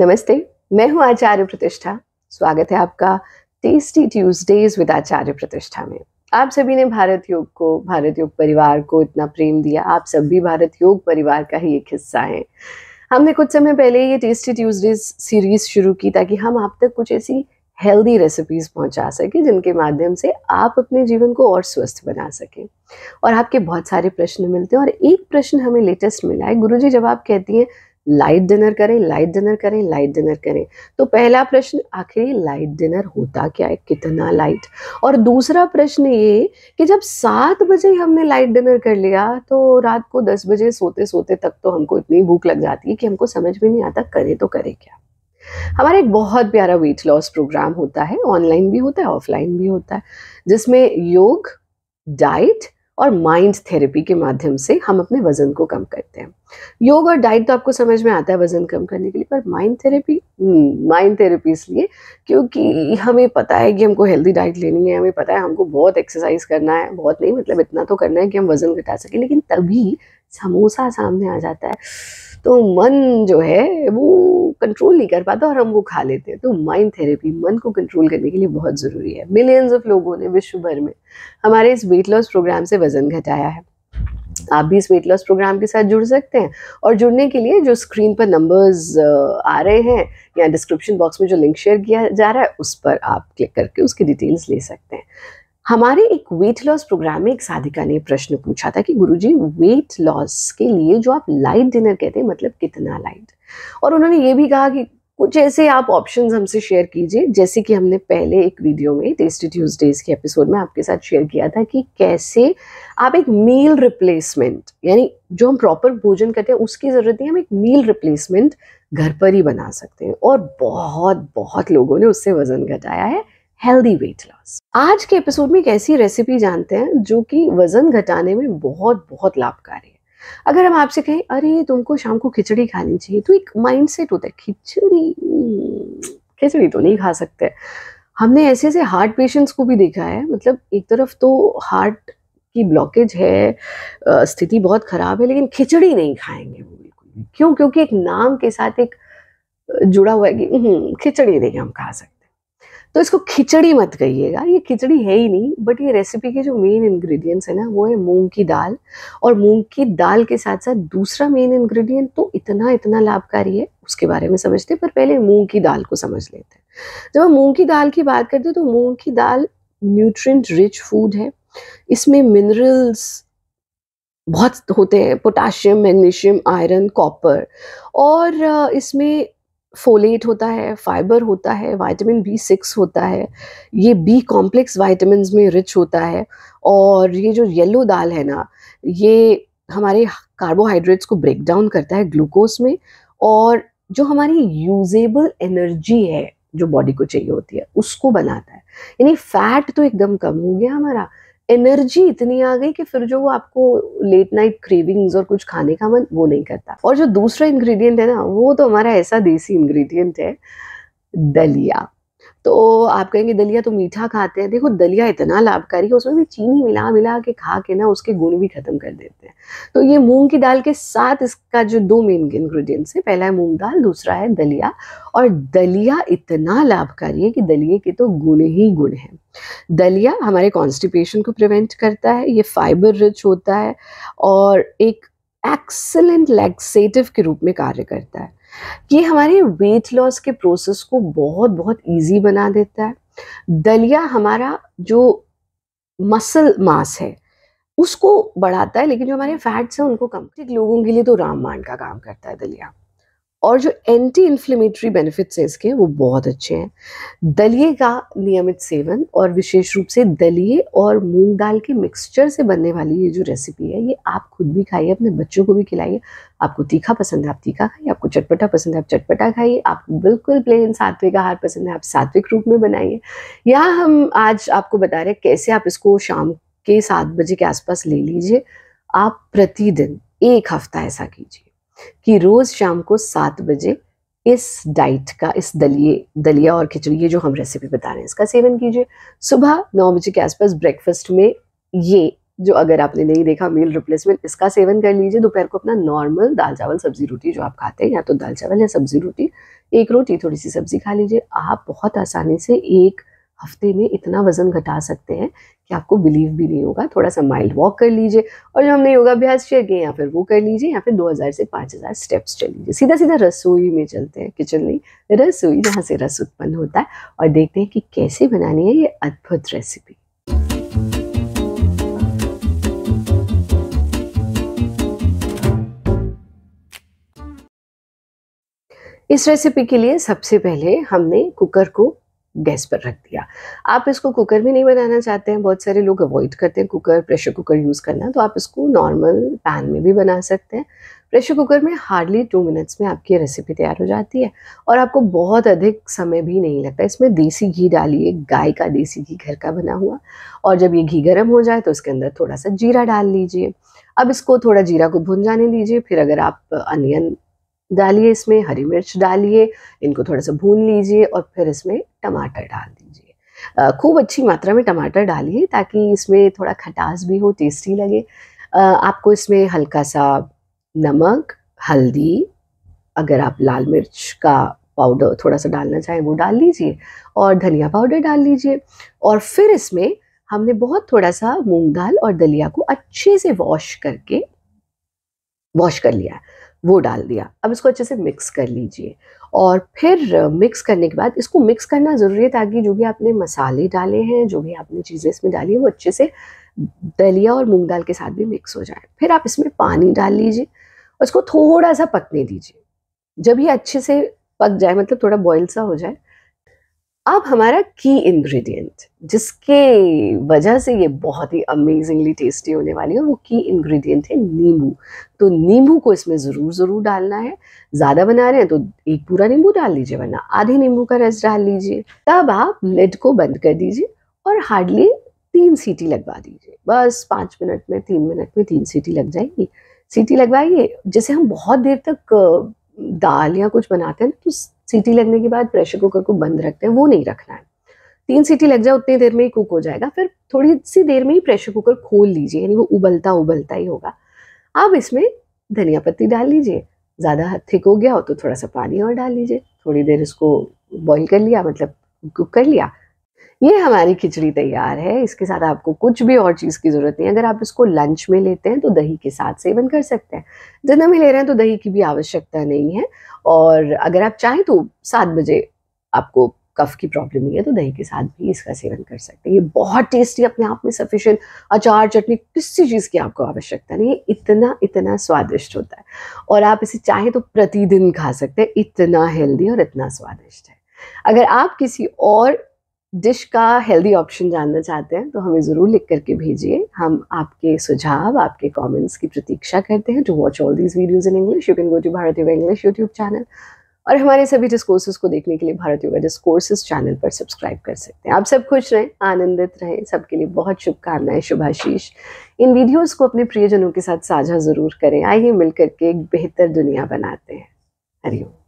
नमस्ते मैं हूं आचार्य प्रतिष्ठा स्वागत है आपका टेस्टी ट्यूसडेज विद आचार्य प्रतिष्ठा में आप सभी ने भारत योग को भारत योग परिवार को इतना प्रेम दिया आप सब भी भारत योग परिवार का ही एक हिस्सा है हमने कुछ समय पहले ये टेस्टी ट्यूसडेज सीरीज शुरू की ताकि हम आप तक कुछ ऐसी हेल्दी रेसिपीज़ पहुंचा सके जिनके माध्यम से आप अपने जीवन को और स्वस्थ बना सकें और आपके बहुत सारे प्रश्न मिलते हैं और एक प्रश्न हमें लेटेस्ट मिला है गुरुजी जब आप कहती हैं लाइट डिनर करें लाइट डिनर करें लाइट डिनर करें तो पहला प्रश्न आखिर लाइट डिनर होता क्या है कितना लाइट और दूसरा प्रश्न ये कि जब सात बजे हमने लाइट डिनर कर लिया तो रात को दस बजे सोते सोते तक तो हमको इतनी भूख लग जाती है कि हमको समझ में नहीं आता करें तो करें क्या हमारा एक बहुत प्यारा वेट लॉस प्रोग्राम होता है ऑनलाइन भी होता है ऑफलाइन भी होता है जिसमें योग डाइट और माइंड थेरेपी के माध्यम से हम अपने वजन को कम करते हैं योग और डाइट तो आपको समझ में आता है वजन कम करने के लिए पर माइंड थेरेपी माइंड थेरेपी इसलिए क्योंकि हमें पता है कि हमको हेल्दी डाइट लेनी है हमें पता है हमको बहुत एक्सरसाइज करना है बहुत नहीं मतलब इतना तो करना है कि हम वजन घटा सकें लेकिन तभी समोसा सामने आ जाता है तो मन जो है वो कंट्रोल नहीं कर पाता और हम वो खा लेते हैं तो माइंड थेरेपी मन को कंट्रोल करने के लिए बहुत ज़रूरी है मिलियंस ऑफ लोगों ने विश्व भर में हमारे इस वेट लॉस प्रोग्राम से वज़न घटाया है आप भी इस वेट लॉस प्रोग्राम के साथ जुड़ सकते हैं और जुड़ने के लिए जो स्क्रीन पर नंबर्स आ रहे हैं या डिस्क्रिप्शन बॉक्स में जो लिंक शेयर किया जा रहा है उस पर आप क्लिक करके उसकी डिटेल्स ले सकते हैं हमारे एक वेट लॉस प्रोग्राम में एक साधिका ने प्रश्न पूछा था कि गुरुजी वेट लॉस के लिए जो आप लाइट डिनर कहते हैं मतलब कितना लाइट और उन्होंने ये भी कहा कि कुछ तो ऐसे आप ऑप्शन हमसे शेयर कीजिए जैसे कि हमने पहले एक वीडियो में टेस्टी ट्यूजडेज के एपिसोड में आपके साथ शेयर किया था कि कैसे आप एक मील रिप्लेसमेंट यानी जो हम प्रॉपर भोजन करते हैं उसकी ज़रूरत नहीं हम एक मील रिप्लेसमेंट घर पर ही बना सकते हैं और बहुत बहुत लोगों ने उससे वज़न घटाया है हेल्दी वेट लॉस आज के एपिसोड में एक ऐसी रेसिपी जानते हैं जो कि वज़न घटाने में बहुत बहुत लाभकारी है अगर हम आपसे कहें अरे तुमको शाम को खिचड़ी खानी चाहिए तो एक माइंड सेट होता है खिचड़ी खिचड़ी तो नहीं खा सकते हमने ऐसे ऐसे हार्ट पेशेंट्स को भी देखा है मतलब एक तरफ तो हार्ट की ब्लॉकेज है स्थिति बहुत खराब है लेकिन खिचड़ी नहीं खाएंगे वो बिल्कुल क्यों क्योंकि एक नाम के साथ एक जुड़ा हुआ है कि हम्म, खिचड़ी नहीं हम खा सकते तो इसको खिचड़ी मत कहिएगा ये खिचड़ी है ही नहीं बट ये रेसिपी के जो मेन इंग्रेडिएंट्स है ना वो है मूंग की दाल और मूंग की दाल के साथ साथ दूसरा मेन इंग्रेडिएंट तो इतना इतना लाभकारी है उसके बारे में समझते हैं पर पहले मूंग की दाल को समझ लेते हैं जब हम मूंग की दाल की बात करते हैं तो मूंग की दाल न्यूट्रिएंट रिच फूड है इसमें मिनरल्स बहुत होते हैं पोटाशियम मैग्नीशियम आयरन कॉपर और इसमें फोलेट होता है फाइबर होता है विटामिन बी सिक्स होता है ये बी कॉम्प्लेक्स वाइटमिन में रिच होता है और ये जो येलो दाल है ना ये हमारे कार्बोहाइड्रेट्स को ब्रेक डाउन करता है ग्लूकोज में और जो हमारी यूजेबल एनर्जी है जो बॉडी को चाहिए होती है उसको बनाता है यानी फैट तो एकदम कम हो गया हमारा एनर्जी इतनी आ गई कि फिर जो वो आपको लेट नाइट क्रेविंग्स और कुछ खाने का मन वो नहीं करता और जो दूसरा इंग्रेडिएंट है ना वो तो हमारा ऐसा देसी इंग्रेडिएंट है दलिया तो आप कहेंगे दलिया तो मीठा खाते हैं देखो दलिया इतना लाभकारी है उसमें भी चीनी मिला मिला के खा के ना उसके गुण भी खत्म कर देते हैं तो ये मूंग की दाल के साथ इसका जो दो मेन इंग्रेडिएंट्स है पहला है मूंग दाल दूसरा है दलिया और दलिया इतना लाभकारी है कि दलिए के तो गुण ही गुण हैं दलिया हमारे कॉन्स्टिपेशन को प्रिवेंट करता है ये फाइबर रिच होता है और एक एक्सेलेंट लैक्सेटिव के रूप में कार्य करता है ये हमारे वेट लॉस के प्रोसेस को बहुत बहुत इजी बना देता है दलिया हमारा जो मसल मास है उसको बढ़ाता है लेकिन जो हमारे फैट्स हैं उनको कम लोगों के लिए तो रामबाण का काम करता है दलिया और जो एंटी इन्फ्लेमेटरी बेनिफिट्स हैं इसके वो बहुत अच्छे हैं दलिए का नियमित सेवन और विशेष रूप से दलिए और मूंग दाल के मिक्सचर से बनने वाली ये जो रेसिपी है ये आप खुद भी खाइए अपने बच्चों को भी खिलाइए आपको तीखा पसंद है आप तीखा खाइए आपको चटपटा पसंद है आप चटपटा खाइए आपको बिल्कुल प्लेन सात्विक आहार पसंद है आप सात्विक रूप में बनाइए यहाँ हम आज आपको बता रहे हैं कैसे आप इसको शाम के सात बजे के आसपास ले लीजिए आप प्रतिदिन एक हफ्ता ऐसा कीजिए कि रोज़ शाम को सात बजे इस डाइट का इस दलिए दलिया और खिचड़ी ये जो हम रेसिपी बता रहे हैं इसका सेवन कीजिए सुबह नौ बजे के आसपास ब्रेकफास्ट में ये जो अगर आपने नहीं देखा मील रिप्लेसमेंट इसका सेवन कर लीजिए दोपहर को अपना नॉर्मल दाल चावल सब्जी रोटी जो आप खाते हैं या तो दाल चावल या सब्जी रोटी एक रोटी थोड़ी सी सब्जी खा लीजिए आप बहुत आसानी से एक हफ्ते में इतना वज़न घटा सकते हैं कि आपको बिलीव भी नहीं होगा थोड़ा सा माइल्ड वॉक कर लीजिए और जो हमने योगाभ्यास शेयर किए या फिर वो कर लीजिए या फिर 2000 से 5000 स्टेप्स चल लीजिए सीधा सीधा रसोई में चलते हैं किचन नहीं रसोई जहाँ से रस उत्पन्न होता है और देखते हैं कि कैसे बनानी है ये अद्भुत रेसिपी इस रेसिपी के लिए सबसे पहले हमने कुकर को गैस पर रख दिया आप इसको कुकर में नहीं बनाना चाहते हैं बहुत सारे लोग अवॉइड करते हैं कुकर प्रेशर कुकर यूज़ करना तो आप इसको नॉर्मल पैन में भी बना सकते हैं प्रेशर कुकर में हार्डली टू मिनट्स में आपकी रेसिपी तैयार हो जाती है और आपको बहुत अधिक समय भी नहीं लगता इसमें देसी घी डालिए गाय का देसी घी घर का बना हुआ और जब ये घी गर्म हो जाए तो उसके अंदर थोड़ा सा जीरा डाल लीजिए अब इसको थोड़ा जीरा को भुन जाने दीजिए फिर अगर आप अनियन डालिए इसमें हरी मिर्च डालिए इनको थोड़ा सा भून लीजिए और फिर इसमें टमाटर डाल दीजिए खूब अच्छी मात्रा में टमाटर डालिए ताकि इसमें थोड़ा खटास भी हो टेस्टी लगे आपको इसमें हल्का सा नमक हल्दी अगर आप लाल मिर्च का पाउडर थोड़ा सा डालना चाहें वो डाल लीजिए और धनिया पाउडर डाल लीजिए और फिर इसमें हमने बहुत थोड़ा सा मूंग दाल और दलिया को अच्छे से वॉश करके वॉश कर लिया है वो डाल दिया अब इसको अच्छे से मिक्स कर लीजिए और फिर मिक्स करने के बाद इसको मिक्स करना ज़रूरी है ताकि जो भी आपने मसाले डाले हैं जो भी आपने चीज़ें इसमें डाली हैं वो अच्छे से दलिया और मूंग दाल के साथ भी मिक्स हो जाए फिर आप इसमें पानी डाल लीजिए और इसको थोड़ा सा पकने दीजिए जब ये अच्छे से पक जाए मतलब थोड़ा बॉयल सा हो जाए अब हमारा की इंग्रेडिएंट जिसके वजह से ये बहुत ही अमेजिंगली टेस्टी होने वाली है वो की इंग्रेडिएंट है नींबू तो नींबू को इसमें ज़रूर ज़रूर डालना है ज़्यादा बना रहे हैं तो एक पूरा नींबू डाल लीजिए वरना आधे नींबू का रस डाल लीजिए तब आप लिड को बंद कर दीजिए और हार्डली तीन सीटी लगवा दीजिए बस पाँच मिनट में तीन मिनट में तीन सीटी लग जाएगी सीटी लगवाइए जैसे हम बहुत देर तक दाल या कुछ बनाते हैं तो सीटी लगने के बाद प्रेशर कुकर को बंद रखते हैं वो नहीं रखना है तीन सीटी लग जाए उतनी देर में ही कुक हो जाएगा फिर थोड़ी सी देर में ही प्रेशर कुकर खोल लीजिए यानी वो उबलता उबलता ही होगा अब इसमें धनिया पत्ती डाल लीजिए ज़्यादा थिक हो गया हो तो थोड़ा सा पानी और डाल लीजिए थोड़ी देर इसको बॉईल कर लिया मतलब कुक कर लिया ये हमारी खिचड़ी तैयार है इसके साथ आपको कुछ भी और चीज़ की ज़रूरत नहीं अगर आप इसको लंच में लेते हैं तो दही के साथ सेवन कर सकते हैं डिनर में ले रहे हैं तो दही की भी आवश्यकता नहीं है और अगर आप चाहें तो सात बजे आपको कफ की प्रॉब्लम नहीं है तो दही के साथ भी इसका सेवन कर सकते हैं ये बहुत टेस्टी अपने आप में सफिशेंट अचार चटनी किसी चीज़ की आपको आवश्यकता नहीं है इतना इतना स्वादिष्ट होता है और आप इसे चाहें तो प्रतिदिन खा सकते हैं इतना हेल्दी और इतना स्वादिष्ट है अगर आप किसी और डिश का हेल्दी ऑप्शन जानना चाहते हैं तो हमें ज़रूर लिख करके भेजिए हम आपके सुझाव आपके कमेंट्स की प्रतीक्षा करते हैं to watch all these videos in English you can go to Bharat yoga English YouTube channel और हमारे सभी डिस्कोर्सेज को देखने के लिए भारत योगा डिस्कोर्सेज चैनल पर सब्सक्राइब कर सकते हैं आप सब खुश रहें आनंदित रहें सबके लिए बहुत शुभकामनाएं शुभाशीष इन वीडियोज़ को अपने प्रियजनों के साथ साझा ज़रूर करें आइए मिल करके एक बेहतर दुनिया बनाते हैं हरिओम